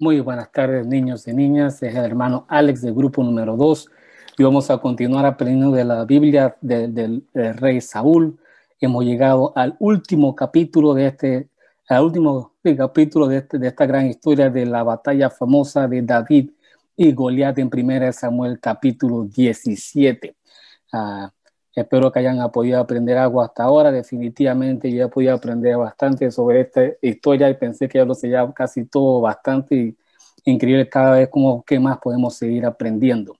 Muy buenas tardes, niños y niñas. Es el hermano Alex del grupo número 2 y vamos a continuar aprendiendo de la Biblia del rey Saúl. Hemos llegado al último capítulo de este, al último capítulo este, de, esta gran historia de la batalla famosa de David y Goliat en 1 Samuel capítulo 17. Espero que hayan podido aprender algo hasta ahora. Definitivamente yo he podido aprender bastante sobre esta historia y pensé que ya lo sé ya casi todo bastante increíble cada vez como qué más podemos seguir aprendiendo.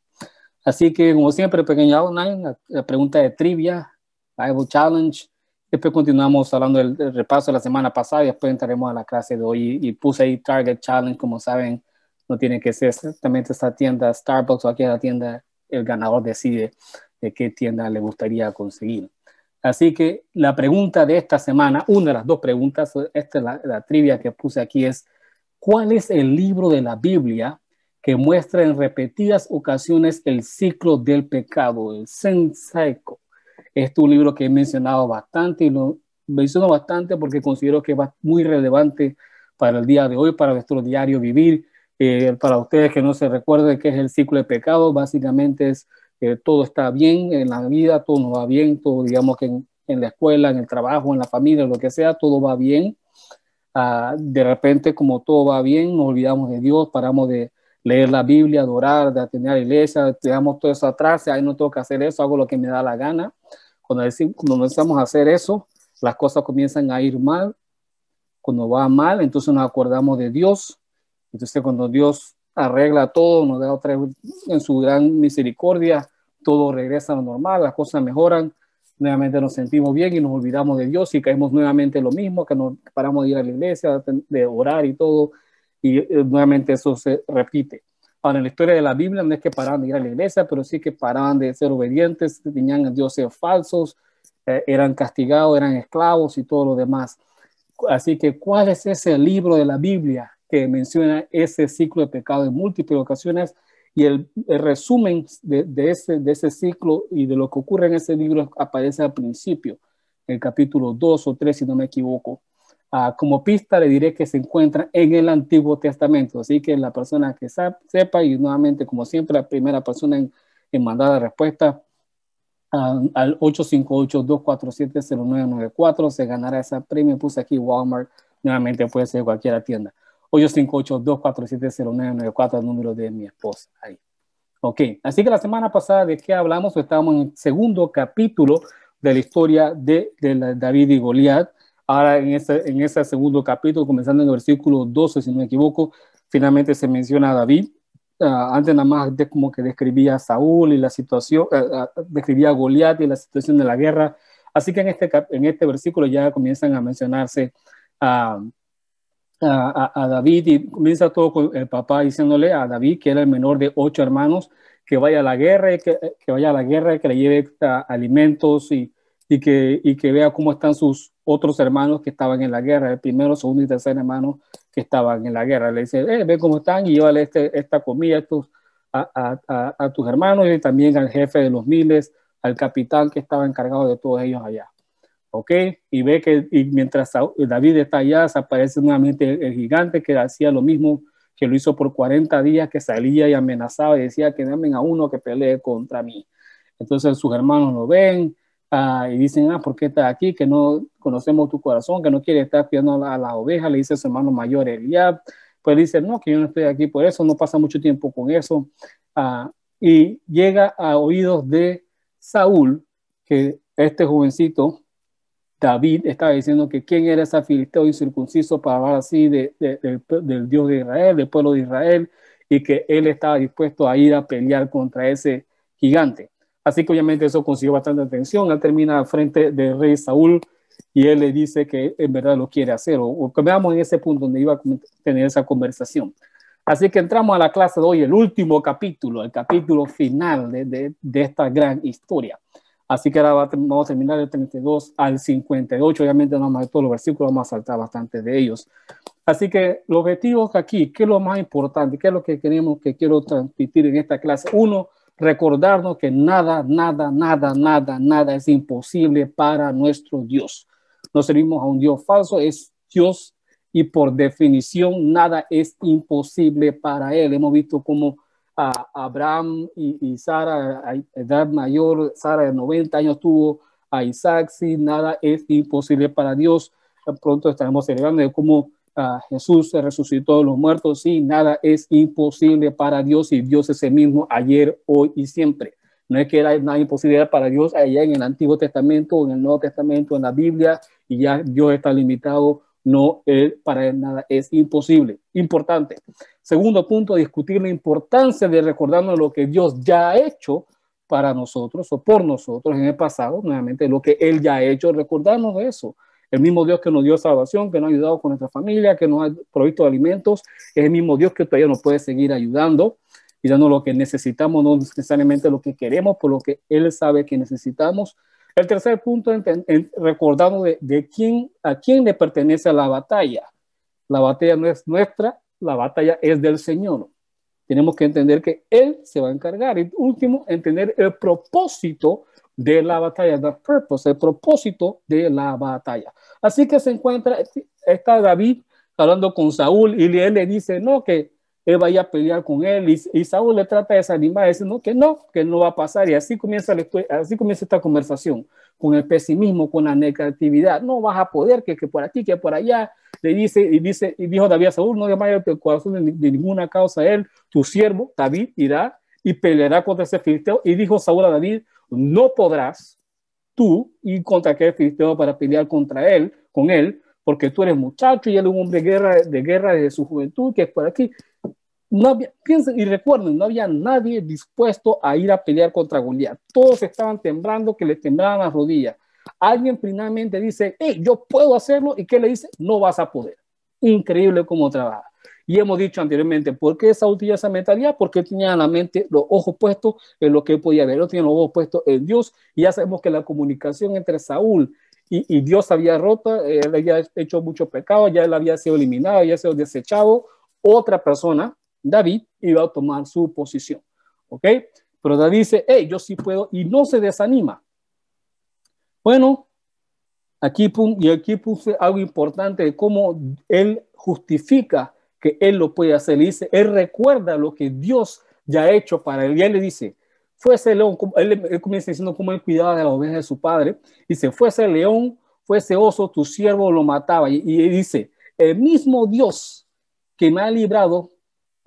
Así que como siempre, pequeño online, la pregunta de trivia, Bible Challenge. Después continuamos hablando del, repaso de la semana pasada y después entraremos a la clase de hoy. Y, puse ahí Target Challenge, como saben, no tiene que ser exactamente esta tienda Starbucks o aquí la tienda, el ganador decide de qué tienda le gustaría conseguir. Así que la pregunta de esta semana, una de las dos preguntas, esta es la, trivia que puse aquí, es ¿cuál es el libro de la Biblia que muestra en repetidas ocasiones el ciclo del pecado, el Zen es un libro que he mencionado bastante y lo menciono bastante porque considero que es muy relevante para el día de hoy, para nuestro diario vivir. Eh, para ustedes que no se recuerden qué es el ciclo de pecado, básicamente es que todo está bien en la vida, todo nos va bien, todo digamos que en, la escuela, en el trabajo, en la familia, lo que sea, todo va bien. Ah, de repente, como todo va bien, nos olvidamos de Dios, paramos de leer la Biblia, adorar, de atender a la iglesia, dejamos todo eso atrás, ahí no tengo que hacer eso, hago lo que me da la gana. Cuando, decimos, cuando empezamos a hacer eso, las cosas comienzan a ir mal. Cuando va mal, entonces nos acordamos de Dios. Entonces, cuando Dios arregla todo, nos da otra en su gran misericordia, todo regresa a lo normal, las cosas mejoran, nuevamente nos sentimos bien y nos olvidamos de Dios y caemos nuevamente lo mismo, que nos paramos de ir a la iglesia, de orar y todo, y eh, nuevamente eso se repite. Ahora, en la historia de la Biblia no es que paraban de ir a la iglesia, pero sí que paraban de ser obedientes, tenían a Dios ser falsos, eh, eran castigados, eran esclavos y todo lo demás. Así que, ¿cuál es ese libro de la Biblia que menciona ese ciclo de pecado en múltiples ocasiones y el, resumen de, ese, de ese ciclo y de lo que ocurre en ese libro aparece al principio, en el capítulo 2 o 3, si no me equivoco. Ah, como pista le diré que se encuentra en el Antiguo Testamento, así que la persona que sepa, y nuevamente como siempre la primera persona en, mandar la respuesta ah, al 858-247-0994 se ganará esa premio, puse aquí Walmart, nuevamente puede ser cualquier tienda. 858-247-0994, el número de mi esposa. Ahí. Ok, así que la semana pasada de qué hablamos, estábamos en el segundo capítulo de la historia de, David y Goliat. Ahora en ese, en ese segundo capítulo, comenzando en el versículo 12, si no me equivoco, finalmente se menciona a David. Ah, antes nada más de, como que describía a Saúl y la situación, eh, ah, describía a Goliat y la situación de la guerra. Así que en este, en este versículo ya comienzan a mencionarse a ah, a, David y comienza todo con el papá diciéndole a David, que era el menor de ocho hermanos, que vaya a la guerra, eh, que, vaya a la guerra, que le lleve ah, alimentos y, y, que, que vea cómo están sus otros hermanos que estaban en la guerra, el primero, segundo y tercer hermano que estaban en la guerra. Le dice, eh, ve cómo están y llévale este, esta comida a, a, tus hermanos y también al jefe de los miles, al capitán que estaba encargado de todos ellos allá. ¿ok? Y ve que y mientras David está allá, aparece nuevamente el, gigante que hacía lo mismo que lo hizo por 40 días, que salía y amenazaba y decía que denme a uno que pelee contra mí. Entonces sus hermanos lo ven ah, y dicen, ah, ¿por qué estás aquí? Que no conocemos tu corazón, que no quiere estar cuidando a, las ovejas, le dice su hermano mayor Eliab. Pues dice, no, que yo no estoy aquí por eso, no pasa mucho tiempo con eso. Ah, y llega a oídos de Saúl, que este jovencito David estaba diciendo que quién era ese filisteo incircunciso para hablar así de, del, Dios de Israel, del pueblo de Israel, y que él estaba dispuesto a ir a pelear contra ese gigante. Así que obviamente eso consiguió bastante atención. Él termina al frente del rey Saúl y él le dice que en verdad lo quiere hacer, o, que veamos en ese punto donde iba a tener esa conversación. Así que entramos a la clase de hoy, el último capítulo, el capítulo final de esta gran historia. Así que ahora vamos a terminar del 32 al 58. Obviamente no vamos a todos los versículos, vamos a saltar bastante de ellos. Así que los objetivos aquí, ¿qué es lo más importante? ¿Qué es lo que queremos, que quiero transmitir en esta clase? Uno, recordarnos que nada, nada, nada, nada, nada es imposible para nuestro Dios. No servimos a un Dios falso, es Dios y por definición nada es imposible para Él. Hemos visto cómo Abraham y, Sara edad mayor, Sara de 90 años tuvo a Isaac, si nada es imposible para Dios. Eh, pronto estaremos celebrando de cómo ah, Jesús se resucitó de los muertos si nada es imposible para Dios y Dios es el mismo ayer, hoy y siempre. No es que era una imposible para Dios allá en el Antiguo Testamento, en el Nuevo Testamento, en la Biblia, y ya Dios está limitado no para él nada, es imposible. Importante. Segundo punto, discutir la importancia de recordarnos lo que Dios ya ha hecho para nosotros o por nosotros en el pasado, nuevamente lo que Él ya ha hecho, recordarnos de eso. El mismo Dios que nos dio salvación, que nos ha ayudado con nuestra familia, que nos ha provisto alimentos, es el mismo Dios que todavía nos puede seguir ayudando y dando lo que necesitamos, no necesariamente lo que queremos, por lo que Él sabe que necesitamos el tercer punto, en, recordando de, quién, a quién le pertenece la batalla. La batalla no es nuestra, la batalla es del Señor. Tenemos que entender que Él se va a encargar. Y último, entender el propósito de la batalla, the purpose, el propósito de la batalla. Así que se encuentra, está David hablando con Saúl y él le dice, no, que él vaya a pelear con él y, Saúl le trata de desanimar, diciendo que no, que no va a pasar y así comienza, así comienza esta conversación con el pesimismo, con la negatividad, no vas a poder, que, que por aquí, que por allá, le dice y dice y dijo David a Saúl, no llamaré el corazón de, ninguna causa él, tu siervo David irá y peleará contra ese filisteo y dijo Saúl a David, no podrás tú ir contra aquel filisteo para pelear contra él, con él, porque tú eres muchacho y él es un hombre de guerra, de guerra desde su juventud, que es por aquí. No había, piensen y recuerden, no había nadie dispuesto a ir a pelear contra Goliat. Todos estaban temblando, que le temblaban las rodillas. Alguien finalmente dice, hey, yo puedo hacerlo. ¿Y qué le dice? No vas a poder. Increíble cómo trabaja. Y hemos dicho anteriormente, ¿por qué Saúl tenía esa mentalidad? Porque tenía la mente los ojos puestos en lo que él podía ver. Él tenía los ojos puestos en Dios. Y ya sabemos que la comunicación entre Saúl y, y, Dios había roto, eh, él había hecho mucho pecado, ya él había sido eliminado, ya había sido desechado. Otra persona David iba a tomar su posición. ¿Ok? Pero David dice, hey, yo sí puedo y no se desanima. Bueno, aquí, y aquí puse algo importante de cómo él justifica que él lo puede hacer. Le dice, él recuerda lo que Dios ya ha hecho para él. Y él le dice, fuese león, él, comienza diciendo cómo él cuidaba de la oveja de su padre. Dice, fuese león, fuese oso, tu siervo lo mataba. Y, y dice, el mismo Dios que me ha librado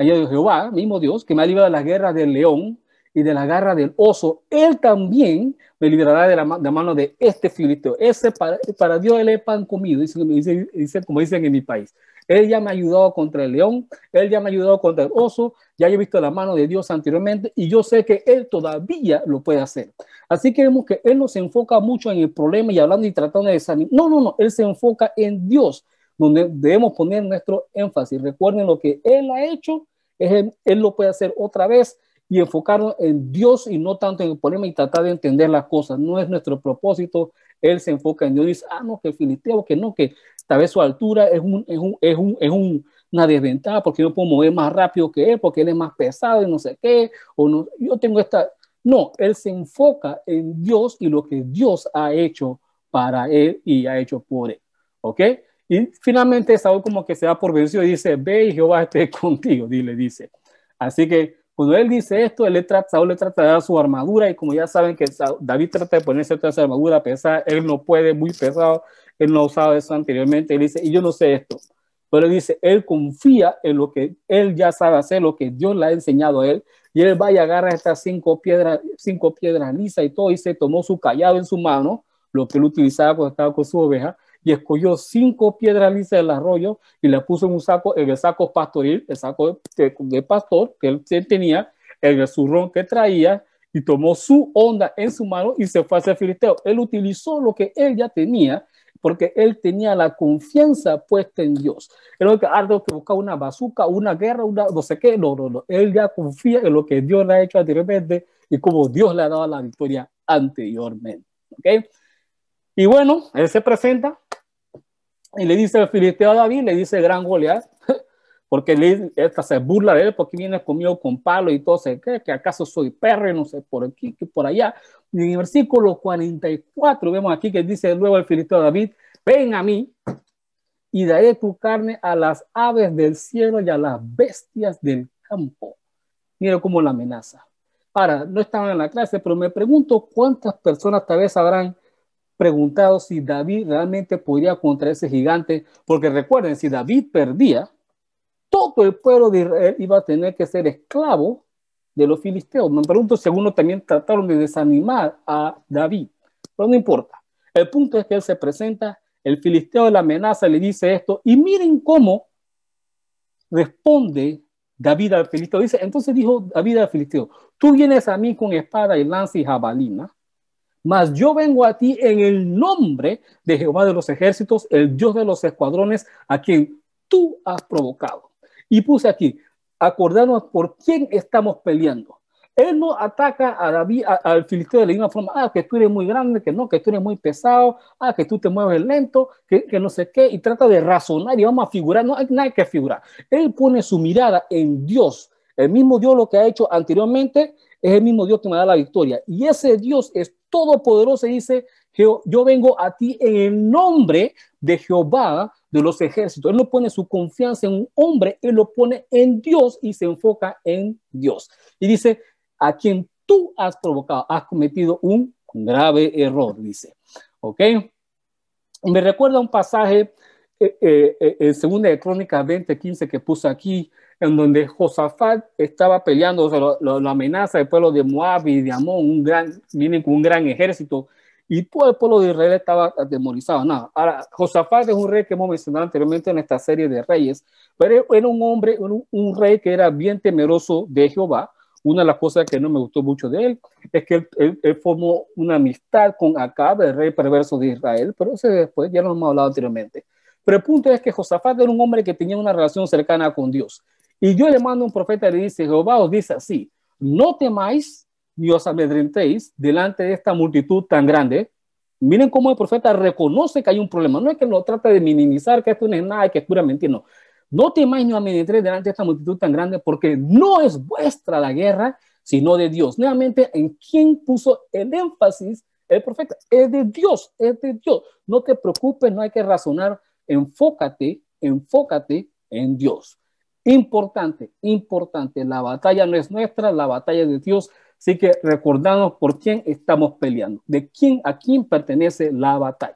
Añadió de Jehová, mismo Dios, que me ha librado de la guerra del león y de la garra del oso, él también me librará de la, mano de este filisteo. Ese para, Dios él es pan comido, dice, dice, dice, como dicen en mi país. Él ya me ha ayudado contra el león, él ya me ha ayudado contra el oso, ya he visto la mano de Dios anteriormente y yo sé que él todavía lo puede hacer. Así que vemos que él no se enfoca mucho en el problema y hablando y tratando de desanimar. No, no, no, él se enfoca en Dios, donde debemos poner nuestro énfasis. Recuerden lo que él ha hecho él, lo puede hacer otra vez y enfocarlo en Dios y no tanto en el problema y tratar de entender las cosas. No es nuestro propósito. Él se enfoca en Dios y dice, ah, no, que filisteo, que no, que tal vez su altura es, un, es, una desventaja porque yo no puedo mover más rápido que él, porque él es más pesado y no sé qué, o no, yo tengo esta... No, él se enfoca en Dios y lo que Dios ha hecho para él y ha hecho por él. ¿Ok? Y finalmente Saúl como que se da por vencido y dice, ve y Jehová esté contigo, dile le dice. Así que cuando él dice esto, él le trata, Saúl le trata de dar su armadura y como ya saben que David trata de ponerse toda esa armadura pesada, él no puede, muy pesado, él no ha usado eso anteriormente, él dice, y yo no sé esto, pero dice, él confía en lo que él ya sabe hacer, lo que Dios le ha enseñado a él, y él va y agarra estas cinco piedras, cinco piedras lisas y todo, y se tomó su callado en su mano, lo que él utilizaba cuando estaba con su oveja, y escogió cinco piedras lisas del arroyo y las puso en un saco, en el saco pastoril, el saco de, pastor que él tenía, en el zurrón que traía, y tomó su onda en su mano y se fue hacia Filisteo. Él utilizó lo que él ya tenía porque él tenía la confianza puesta en Dios. Él no que que buscaba una bazuca, una guerra, una no sé qué, no, no, no. Él ya confía en lo que Dios le ha hecho anteriormente y como Dios le ha dado la victoria anteriormente. ¿okay? Y bueno, él se presenta, y le dice el filisteo a David, le dice gran Goliat, porque le, esta se burla de él, porque viene conmigo con palo y todo, se cree que acaso soy perro no sé por aquí, que por allá. Y en el versículo 44 vemos aquí que dice luego el filisteo a David, ven a mí y daré tu carne a las aves del cielo y a las bestias del campo. Mira cómo la amenaza. Ahora, no estaban en la clase, pero me pregunto cuántas personas tal vez sabrán preguntado si David realmente podría contra ese gigante, porque recuerden, si David perdía, todo el pueblo de Israel iba a tener que ser esclavo de los filisteos. Me pregunto si algunos también trataron de desanimar a David, pero no importa. El punto es que él se presenta, el filisteo le amenaza le dice esto, y miren cómo responde David al filisteo. Dice, entonces dijo David al filisteo, tú vienes a mí con espada y lanza y jabalina, mas yo vengo a ti en el nombre de Jehová de los ejércitos, el Dios de los escuadrones, a quien tú has provocado. Y puse aquí, acordarnos por quién estamos peleando. Él no ataca a David, al filisteo de la misma forma, ah, que tú eres muy grande, que no, que tú eres muy pesado, ah, que tú te mueves lento, que, que no sé qué, y trata de razonar y vamos a figurar, no hay nada que figurar. Él pone su mirada en Dios, el mismo Dios lo que ha hecho anteriormente es el mismo Dios que me da la victoria. Y ese Dios es todopoderoso y dice, yo vengo a ti en el nombre de Jehová de los ejércitos. Él no pone su confianza en un hombre, él lo pone en Dios y se enfoca en Dios. Y dice, a quien tú has provocado, has cometido un grave error, dice. ¿Ok? Me recuerda un pasaje eh, eh, eh, en 2 de Crónicas 20, 15 que puso aquí, en donde Josafat estaba peleando, o sea, la amenaza del pueblo de Moab y de Amón, un gran, con un gran ejército, y todo el pueblo de Israel estaba atemorizado. Nada. Ahora, Josafat es un rey que hemos mencionado anteriormente en esta serie de reyes, pero era un hombre, un, rey que era bien temeroso de Jehová. Una de las cosas que no me gustó mucho de él es que él, formó una amistad con Acab, el rey perverso de Israel, pero ese después ya lo hemos hablado anteriormente. Pero el punto es que Josafat era un hombre que tenía una relación cercana con Dios y yo le mando a un profeta y le dice, Jehová dice así, no temáis ni os amedrentéis delante de esta multitud tan grande. Miren cómo el profeta reconoce que hay un problema. No es que no trate de minimizar, que esto no es nada, que es pura no. No temáis ni os amedrentéis delante de esta multitud tan grande porque no es vuestra la guerra, sino de Dios. Nuevamente, ¿en quién puso el énfasis el profeta? Es de Dios, es de Dios. No te preocupes, no hay que razonar. Enfócate, enfócate en Dios. Importante, importante, la batalla no es nuestra, la batalla es de Dios. Así que recordamos por quién estamos peleando, de quién a quién pertenece la batalla.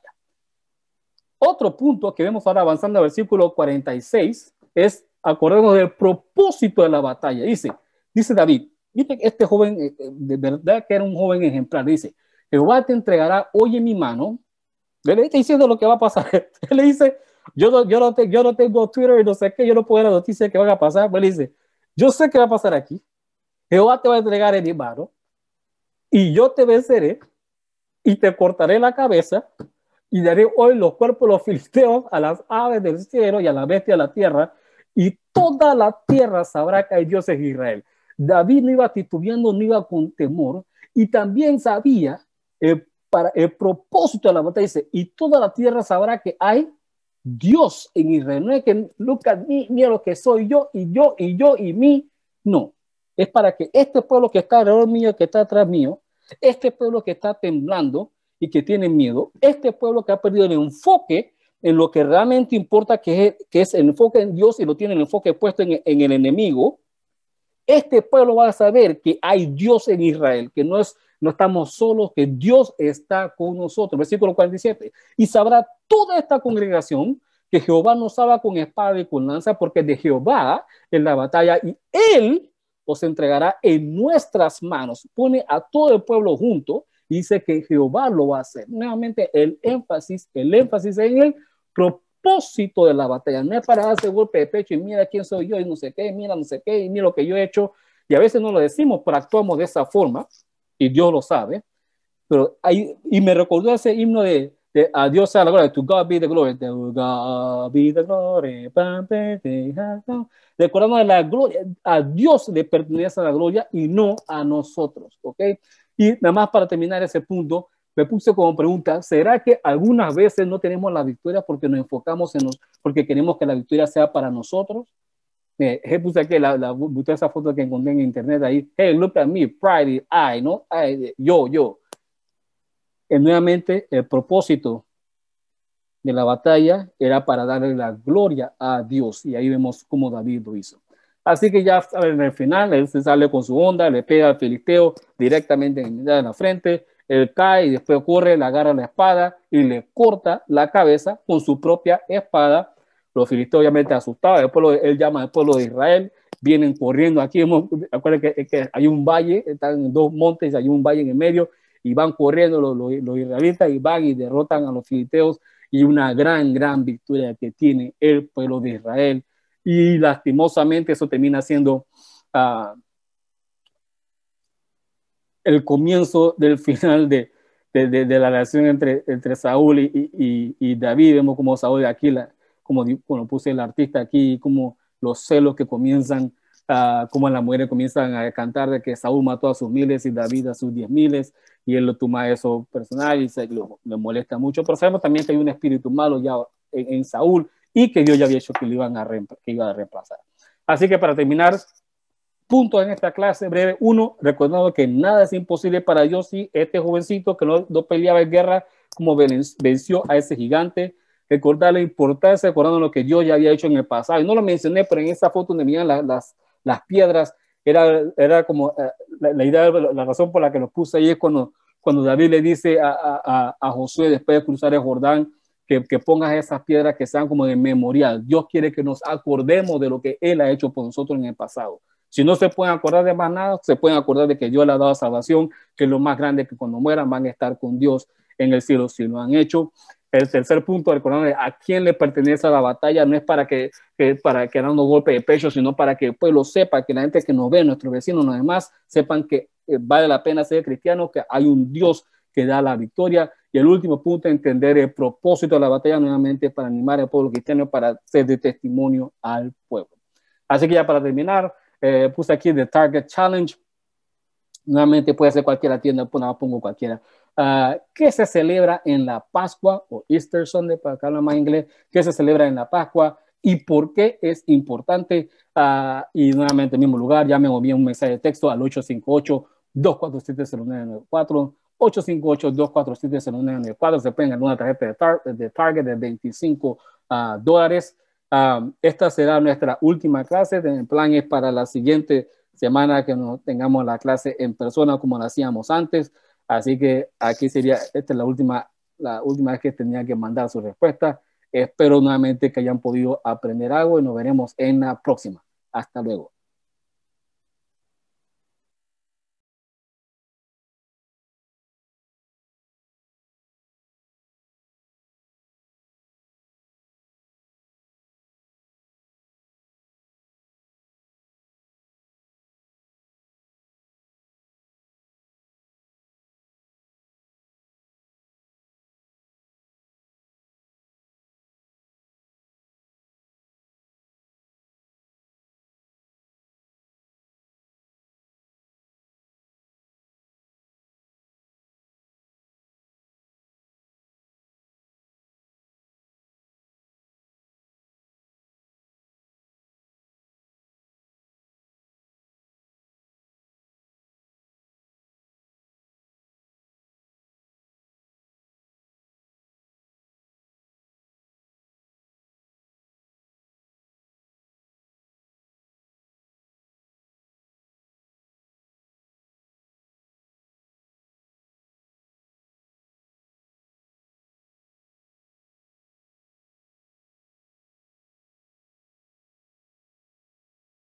Otro punto que vemos ahora avanzando al versículo 46 es acordarnos del propósito de la batalla. Dice, dice David, dice este joven, eh, eh, de verdad que era un joven ejemplar, dice, Jehová te entregará hoy en mi mano. Le está diciendo lo que va a pasar. le dice, yo no, yo, no yo no tengo Twitter y no sé qué, yo no puedo ver la noticia que van a pasar. Él dice, yo sé qué va a pasar aquí. Jehová te va a entregar en mi mano y yo te venceré y te cortaré la cabeza y daré hoy los cuerpos de los filisteos a las aves del cielo y a la bestia de la tierra y toda la tierra sabrá que hay dios en Israel. David no iba titubeando, no iba con temor y también sabía el, eh, para, el propósito de la batalla. Dice, y toda la tierra sabrá que hay Dios en Israel. No es que Lucas at me, lo que soy yo y yo y yo y mí. No. Es para que este pueblo que está alrededor mío, que está atrás mío, este pueblo que está temblando y que tiene miedo, este pueblo que ha perdido el enfoque en lo que realmente importa, que es, que el enfoque en Dios y lo tiene el enfoque puesto en el enemigo, este pueblo va a saber que hay Dios en Israel, que no es no estamos solos, que Dios está con nosotros. Versículo 47. Y sabrá toda esta congregación que Jehová nos salva con espada y con lanza, porque de Jehová en la batalla y él os entregará en nuestras manos. Pone a todo el pueblo junto y dice que Jehová lo va a hacer. Nuevamente el énfasis, el énfasis en el propósito de la batalla. No es para darse golpe de pecho y mira quién soy yo y no sé qué, mira no sé qué y mira lo que yo he hecho. Y a veces no lo decimos, pero actuamos de esa forma y Dios lo sabe. Pero y me recordó ese himno de, de A Dios sea la gloria, To God be the glory, To be the glory, recordando la gloria, a Dios le pertenece la gloria y no a nosotros, Y nada más para terminar ese punto, me puse como pregunta, ¿será que algunas veces no tenemos la victoria porque nos enfocamos en los, porque queremos que la victoria sea para nosotros? Hey, puse aquí, la, la, esa foto que encontré en internet ahí. Hey, look at me, pride, I, ¿no? yo, yo. Y eh, nuevamente, el propósito de la batalla era para darle la gloria a Dios. Y ahí vemos cómo David lo hizo. Así que ya en el final, él se sale con su onda, le pega al filisteo directamente en la frente, él cae y después corre, le agarra la espada y le corta la cabeza con su propia espada los filisteos obviamente asustados, después él llama al pueblo de Israel, vienen corriendo aquí, acuérdense que, hay un valle, están en dos montes, hay un valle en el medio, y van corriendo los, los, israelitas y van y derrotan a los filisteos y una gran, gran victoria que tiene el pueblo de Israel. Y lastimosamente eso termina siendo ah, el comienzo del final de, la relación entre, entre Saúl y, David. Vemos como Saúl aquí la, como bueno, puse el artista aquí, como los celos que comienzan, ah, como las mujeres comienzan a cantar de que Saúl mató a sus miles y David a sus diez miles, y él lo toma eso personal y se, le molesta mucho, pero sabemos también que hay un espíritu malo ya en, Saúl y que Dios ya había hecho que, lo iban a que iba a reemplazar. Así que para terminar, puntos en esta clase breve. Uno, recordando que nada es imposible para Dios si este jovencito que no, no peleaba en guerra, como venció a ese gigante, recordar la importancia, recordando lo que yo ya había hecho en el pasado. Y no lo mencioné, pero en esa foto donde miran las, las, piedras, era, era como eh, la, idea, la razón por la que lo puse ahí es cuando, cuando David le dice a, a, a Josué, después de cruzar el Jordán, que, que, pongas esas piedras que sean como de memorial. Dios quiere que nos acordemos de lo que Él ha hecho por nosotros en el pasado. Si no se pueden acordar de más nada, se pueden acordar de que Dios le ha dado salvación, que lo más grande que cuando mueran van a estar con Dios en el cielo. Si lo han hecho, el tercer punto del coronel, a quién le pertenece la batalla, no es para que, que para que dando golpe de pecho, sino para que el pueblo sepa, que la gente que nos ve, nuestros vecinos, los demás, sepan que eh, vale la pena ser cristiano, que hay un Dios que da la victoria. Y el último punto, entender el propósito de la batalla nuevamente para animar al pueblo cristiano, para ser de testimonio al pueblo. Así que ya para terminar, eh, puse aquí The Target Challenge. Nuevamente puede ser cualquier tienda, pues nada, pongo cualquiera. Ah, qué se celebra en la Pascua o Easter Sunday, para que habla más inglés, qué se celebra en la Pascua y por qué es importante. Ah, y nuevamente, en el mismo lugar, ya me envié un mensaje de texto al 858 247 0994 858-247-0994. Se pueden ganar una tarjeta de, Target de 25 ah, dólares. esta será nuestra última clase. El plan es para la siguiente semana que no tengamos la clase en persona como la hacíamos antes. Así que aquí sería, esta es la última, la última vez que tenía que mandar su respuesta. Espero nuevamente que hayan podido aprender algo y nos veremos en la próxima. Hasta luego.